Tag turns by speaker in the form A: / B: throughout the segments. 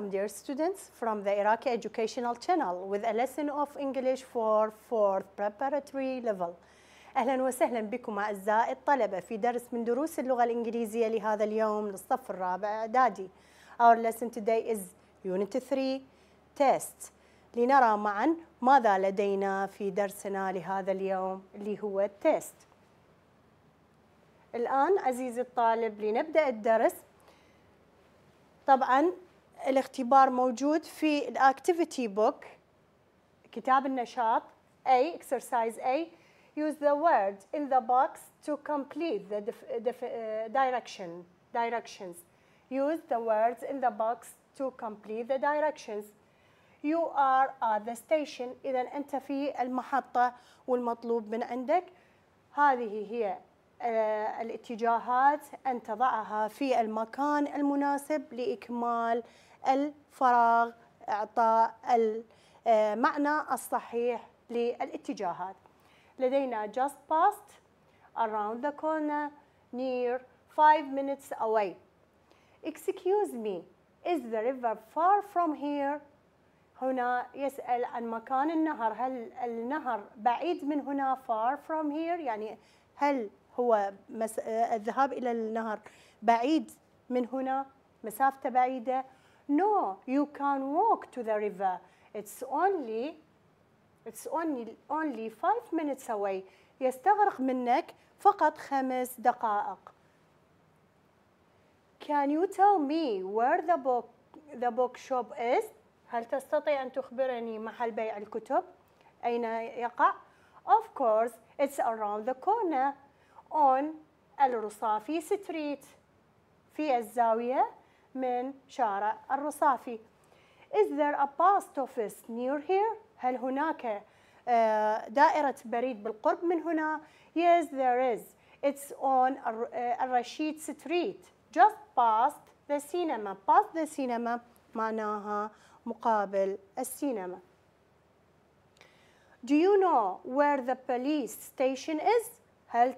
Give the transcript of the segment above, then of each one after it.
A: welcome, dear students, from the Iraqi Educational Channel with a lesson of English for fourth preparatory level. أهلا وسهلا بكم أعزائي الطلبة في درس من دروس اللغة الإنجليزية لهذا اليوم للصف الرابع إعدادي. Our lesson today is Unit 3 Test. لنرى معا ماذا لدينا في درسنا لهذا اليوم اللي هو التيست. الآن عزيزي الطالب لنبدأ الدرس طبعا الاختبار موجود في الاكتيفيتي بوك كتاب النشاط A exercise A use the word in the box to complete the direction directions use the words in the box to complete the directions you are at the station اذا انت في المحطه والمطلوب من عندك هذه هي آه، الاتجاهات أن تضعها في المكان المناسب لإكمال الفراغ إعطاء المعنى آه، الصحيح للاتجاهات لدينا just past around the corner near five minutes away excuse me is the river far from here هنا يسأل عن مكان النهر هل النهر بعيد من هنا far from here يعني هل هو مس... الذهاب الى النهر بعيد من هنا مسافته بعيده no you can walk to the river it's only it's only only 5 minutes away يستغرق منك فقط خمس دقائق can you tell me where the book the bookshop is هل تستطيع أن تخبرني محل بيع الكتب أين يقع of course it's around the corner اون الرصافي ستريت في الزاوية من شارع الرصافي Is there a post office near here? هل هناك دائرة بريد بالقرب من هنا؟ Yes, there is. It's on الرشيد ستريت just past the cinema. Past the cinema معناها مقابل السينما. Do you know where the police station is? هل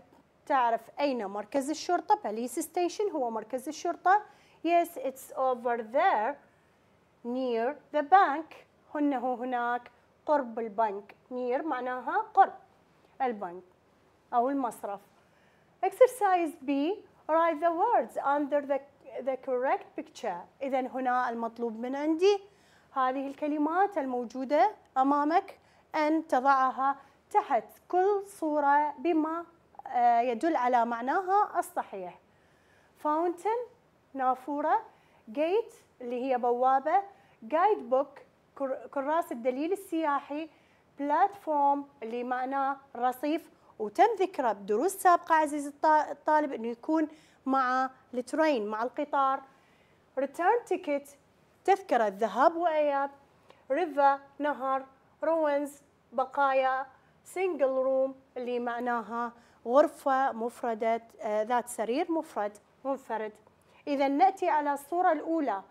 A: تعرف أين مركز الشرطة بوليس ستيشن هو مركز الشرطة yes it's over there near the bank هو هناك قرب البنك near معناها قرب البنك أو المصرف exercise B write the words under the the correct picture إذا هنا المطلوب من عندي هذه الكلمات الموجودة أمامك أن تضعها تحت كل صورة بما آه، يدل على معناها الصحيح فاونتن نافورة جيت اللي هي بوابة جايد بوك كراس الدليل السياحي بلاتفورم اللي معناه رصيف وتم ذكره بدروس سابقة عزيزي الطالب انه يكون مع الترين مع القطار ريتيرن تيكت تذكرة ذهاب وإياب ريفا نهر روينز بقايا سنجل روم اللي معناها غرفة مفردة آه، ذات سرير مفرد منفرد إذا نأتي على الصورة الأولى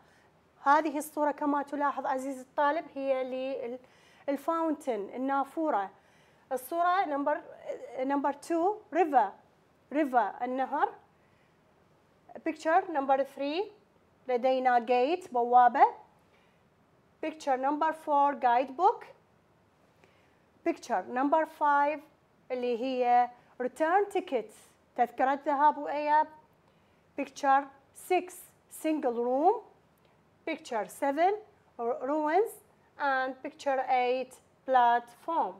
A: هذه الصورة كما تلاحظ عزيزي الطالب هي للفاونتن النافورة الصورة نمبر آه، نمبر 2 ريفر ريفر النهر بيكتشر نمبر 3 لدينا جيت بوابة بيكتشر نمبر 4 جايد بوك بيكتشر نمبر 5 اللي هي return tickets تذكرة ذهاب وإياب picture 6 single room picture 7 ruins and picture 8 platform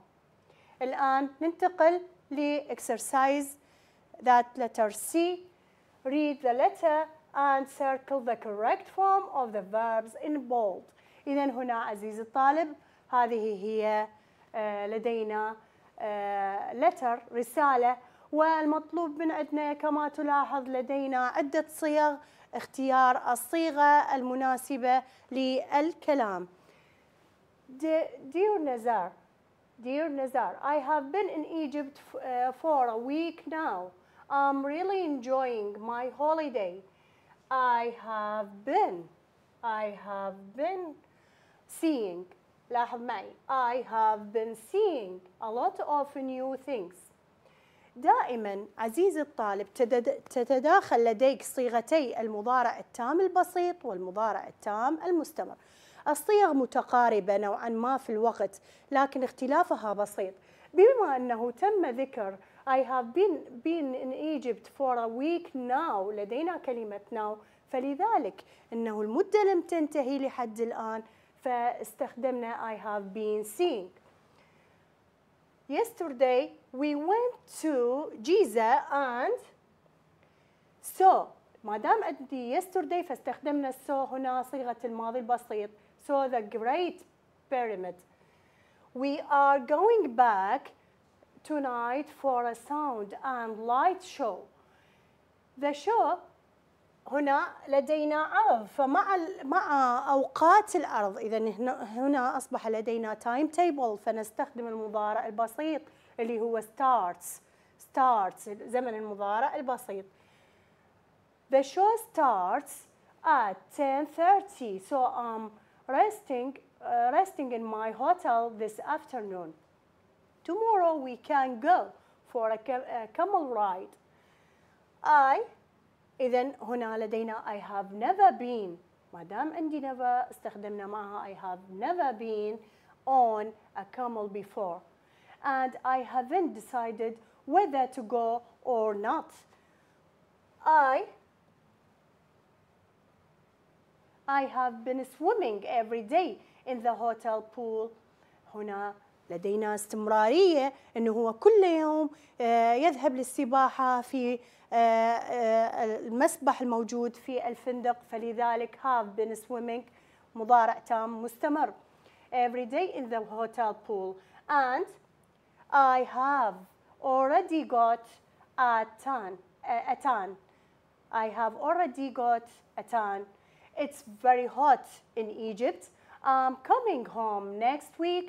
A: الآن ننتقل ل exercise that letter C read the letter and circle the correct form of the verbs in bold إذا هنا عزيزي الطالب هذه هي لدينا لتر رسالة والمطلوب من عندنا كما تلاحظ لدينا عدة صيغ اختيار الصيغة المناسبة للكلام Dear Nazar, Dear Nazar, I have been in Egypt for a week now. I'm really enjoying my holiday. I have been, I have been seeing لاحظ معي I have been seeing a lot of new things دائما عزيزي الطالب تتداخل لديك صيغتي المضارع التام البسيط والمضارع التام المستمر الصيغ متقاربة نوعا ما في الوقت لكن اختلافها بسيط بما أنه تم ذكر I have been, been in Egypt for a week now لدينا كلمة now فلذلك أنه المدة لم تنتهي لحد الآن فاستخدمنا I have been seeing yesterday we went to Giza and so ما دام عندي yesterday فاستخدمنا so هنا صيغة الماضي البسيط so the great pyramid we are going back tonight for a sound and light show the show هنا لدينا عرض فمع مع اوقات الارض اذا هنا اصبح لدينا تايم تيبل فنستخدم المضارع البسيط اللي هو ستارتس ستارتس زمن المضارع البسيط The show starts at 10:30 so I'm resting uh, resting in my hotel this afternoon tomorrow we can go for a, a camel ride I إذن هنا لدينا I have never been ما دام عندي never استخدمنا معها I have never been on a camel before and I haven't decided whether to go or not. I I have been swimming every day in the hotel pool. هنا لدينا استمرارية أنه هو كل يوم يذهب للسباحة في المسبح الموجود في الفندق فلذلك have been swimming مضارع تام مستمر every day in the hotel pool and I have already got a tan a tan I have already got a tan it's very hot in Egypt I'm coming home next week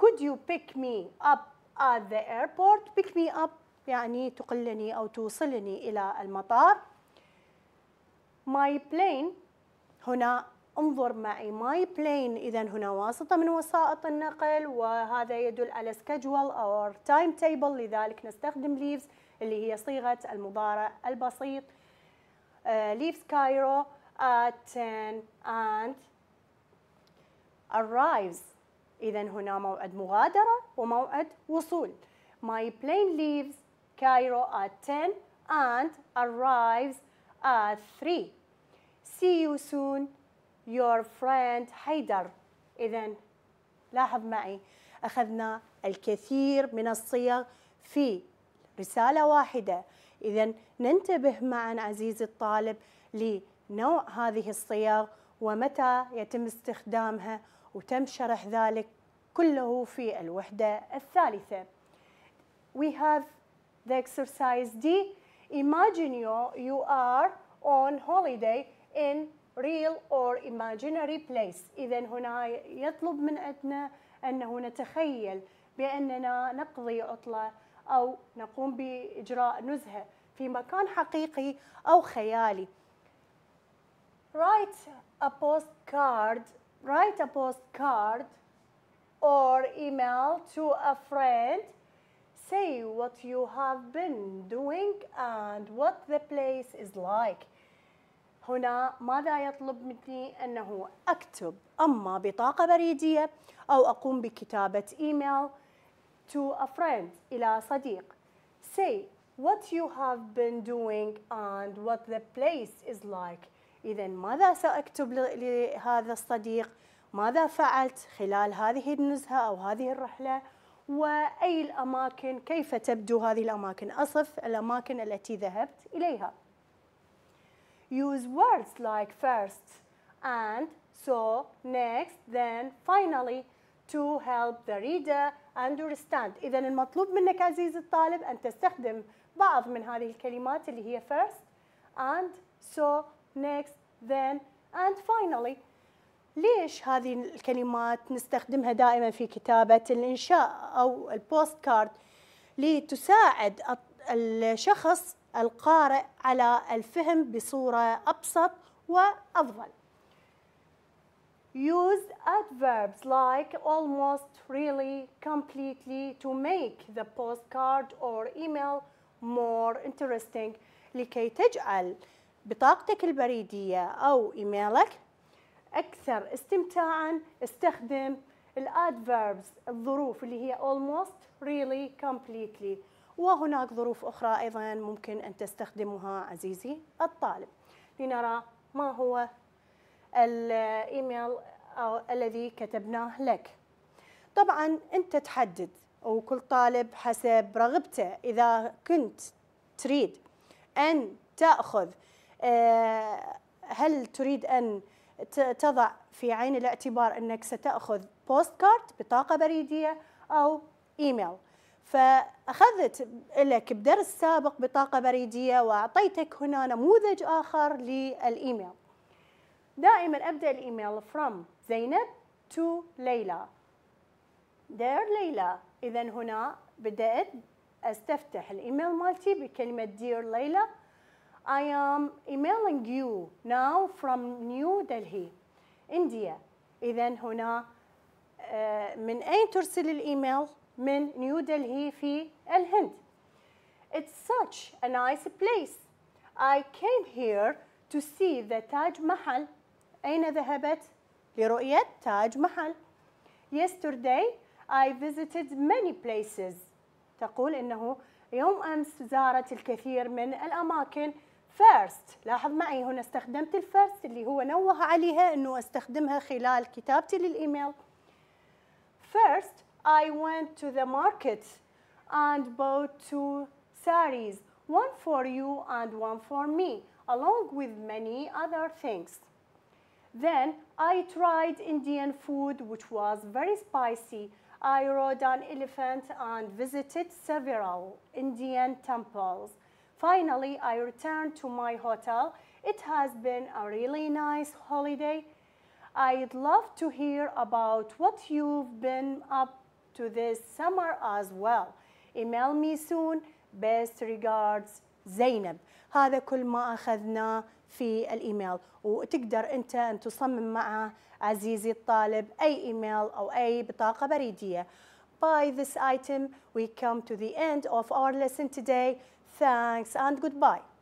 A: could you pick me up at the airport pick me up يعني تقلني أو توصلني إلى المطار my plane هنا انظر معي my plane إذا هنا واسطة من وسائط النقل وهذا يدل على schedule or timetable لذلك نستخدم leaves اللي هي صيغة المضارع البسيط uh, leaves Cairo at 10 and arrives إذا هنا موعد مغادرة وموعد وصول. My plane leaves Cairo at 10 and arrives at 3. See you soon your friend حيدر. إذا لاحظ معي أخذنا الكثير من الصيغ في رسالة واحدة. إذا ننتبه معا عزيزي الطالب لنوع هذه الصيغ ومتى يتم استخدامها وتم شرح ذلك كله في الوحدة الثالثة. We have the exercise D. Imagine you, you are on holiday in real or imaginary place. إذا هنا يطلب من عندنا أنه نتخيل بأننا نقضي عطلة أو نقوم بإجراء نزهة في مكان حقيقي أو خيالي. Write a postcard write a postcard or email to a friend. Say what you have been doing and what the place is like. هنا ماذا يطلب مني أنه أكتب أما بطاقة بريدية أو أقوم بكتابة email to a friend إلى صديق. Say what you have been doing and what the place is like. إذا ماذا سأكتب لهذا الصديق؟ ماذا فعلت خلال هذه النزهة أو هذه الرحلة؟ وأي الأماكن كيف تبدو هذه الأماكن أصف الأماكن التي ذهبت إليها Use words like first and so next then finally to help the reader understand إذا المطلوب منك عزيزي الطالب أن تستخدم بعض من هذه الكلمات اللي هي first and so next then and finally ليش هذه الكلمات نستخدمها دائما في كتابة الإنشاء أو البوست كارد لتساعد الشخص القارئ على الفهم بصورة أبسط وأفضل Use adverbs like almost, really, completely to make the postcard or email more interesting لكي تجعل بطاقتك البريدية أو إيميلك أكثر استمتاعا استخدم الادفيربز الظروف اللي هي almost really completely وهناك ظروف أخرى أيضا ممكن أن تستخدمها عزيزي الطالب لنرى ما هو الإيميل الذي كتبناه لك طبعا أنت تحدد وكل طالب حسب رغبته إذا كنت تريد أن تأخذ آه، هل تريد أن تضع في عين الاعتبار أنك ستأخذ بوست كارد بطاقة بريدية أو إيميل فأخذت لك بدرس سابق بطاقة بريدية وأعطيتك هنا نموذج آخر للإيميل دائما أبدأ الإيميل from زينب to ليلى dear ليلى إذا هنا بدأت أستفتح الإيميل مالتي بكلمة dear ليلى I am emailing you now from New Delhi, India. إذا هنا من أين ترسل الإيميل؟ من نيو دلهي في الهند. It's such a nice place. I came here to see the Taj Mahal. أين ذهبت؟ لرؤية تاج محل. Yesterday I visited many places. تقول إنه يوم أمس زارت الكثير من الأماكن first لاحظ معي هنا استخدمت الفيرست اللي هو نوه عليها انه استخدمها خلال كتابتي للايميل first I went to the market and bought two saris one for you and one for me along with many other things Then I tried Indian food, which was very spicy. I rode an elephant and visited several Indian temples. Finally, I returned to my hotel. It has been a really nice holiday. I'd love to hear about what you've been up to this summer as well. Email me soon. Best regards Zainab. هذا كل ما أخذناه في الإيميل وتقدر أنت أن تصمم معه عزيزي الطالب أي إيميل أو أي بطاقة بريدية By this item, we come to the end of our lesson today. Thanks and goodbye.